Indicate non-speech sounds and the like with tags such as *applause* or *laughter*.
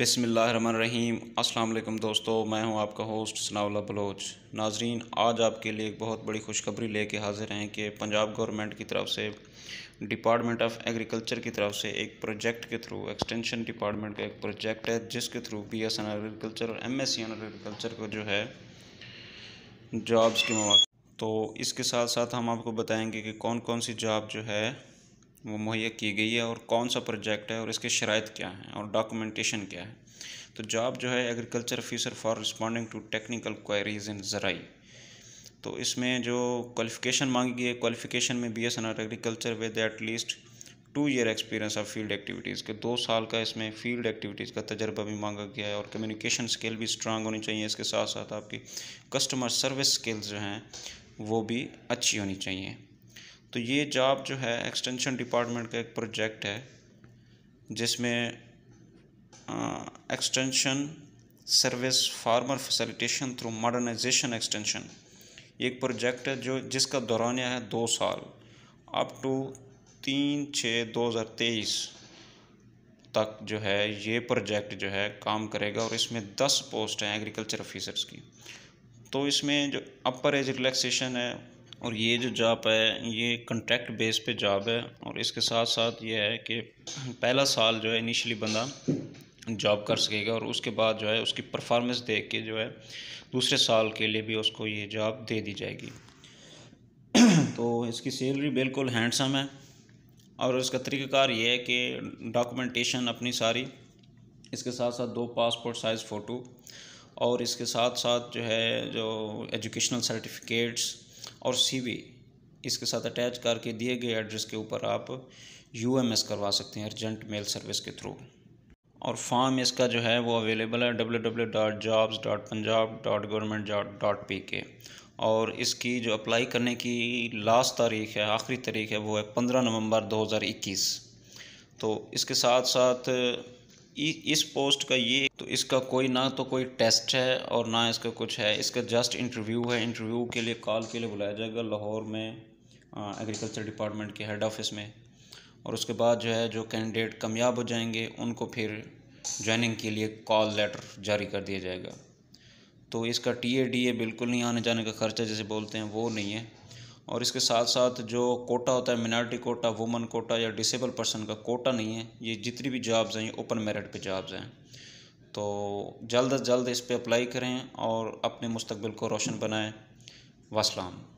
रहीम अल्लाम दोस्तों मैं हूं आपका होस्ट सनाउल्ला बलोच नाजरीन आज आपके लिए एक बहुत बड़ी खुशखबरी लेके हाज़िर हैं कि पंजाब गवर्नमेंट की तरफ से डिपार्टमेंट ऑफ एग्रीकल्चर की तरफ से एक प्रोजेक्ट के थ्रू एक्सटेंशन डिपार्टमेंट का एक प्रोजेक्ट है जिसके through B S N agriculture और M S C N agriculture को जो है जॉब्स के मौके तो इसके साथ साथ हम आपको बताएँगे कि कौन कौन सी जॉब जो है वो मुहैया की गई है और कौन सा प्रोजेक्ट है और इसके शरात क्या हैं और डॉक्यूमेंटेशन क्या है तो जॉब जो है agriculture officer for responding to technical queries in ज़राई तो इसमें जो क्वालिफिकेशन मांगी गई है क्वालिफिकेशन में B S N R agriculture with at least two year experience of field activities के दो साल का इसमें फील्ड एक्टिविटीज़ का तजर्बा भी मांगा गया है और कम्युनिकेशन स्किल भी स्ट्रांग होनी चाहिए इसके साथ साथ आपकी कस्टमर सर्विस स्किल्स जो हैं वो भी अच्छी होनी चाहिए तो ये जॉब जो है एक्सटेंशन डिपार्टमेंट का एक प्रोजेक्ट है जिसमें extension service farmer facilitation through modernisation extension एक प्रोजेक्ट है जो जिसका दौरानिया है दो साल अप टू तीन छः दो हज़ार तेईस तक जो है ये प्रोजेक्ट जो है काम करेगा और इसमें दस पोस्ट हैं एग्रीकल्चर ऑफिसर्स की तो इसमें जो अपर एज रिलैक्सेशन है और ये जो जॉब है ये कंट्रैक्ट बेस पे जॉब है और इसके साथ साथ ये है कि पहला साल जो है इनिशियली बंदा जॉब कर सकेगा और उसके बाद जो है उसकी परफॉर्मेंस देख के जो है दूसरे साल के लिए भी उसको ये जॉब दे दी जाएगी *clears throat* तो इसकी सैलरी बिल्कुल हैंडसम है और इसका तरीक़ाकार ये है कि डॉक्यूमेंटेशन अपनी सारी इसके साथ साथ दो पासपोर्ट साइज़ फ़ोटो और इसके साथ साथ जो है जो एजुकेशनल सर्टिफिकेट्स और सीवी इसके साथ अटैच करके दिए गए एड्रेस के ऊपर आप यू करवा सकते हैं अर्जेंट मेल सर्विस के थ्रू और फॉर्म इसका जो है वो अवेलेबल है W W dot dot Punjab dot government dot P K और इसकी जो अप्लाई करने की लास्ट तारीख है आखिरी तारीख है वो है पंद्रह नवंबर 2021 तो इसके साथ साथ इस पोस्ट का ये तो इसका कोई ना तो कोई टेस्ट है और ना इसका कुछ है इसका जस्ट इंटरव्यू है इंटरव्यू के लिए कॉल के लिए बुलाया जाएगा लाहौर में एग्रीकल्चर डिपार्टमेंट के हेड ऑफिस में और उसके बाद जो है जो कैंडिडेट कामयाब हो जाएंगे उनको फिर ज्वाइनिंग के लिए कॉल लेटर जारी कर दिया जाएगा तो इसका टी ए डी ए बिल्कुल नहीं आने जाने का खर्चा जैसे बोलते हैं वो नहीं है और इसके साथ साथ जो कोटा होता है मिनार्टी कोटा वुमन कोटा या डिसेबल पर्सन का कोटा नहीं है ये जितनी भी जॉब्स हैं ये ओपन मेरिट पे जॉब्स हैं तो जल्द अज जल्द इस पर अप्लाई करें और अपने मुस्तबिल को रोशन बनाएँ वसलाम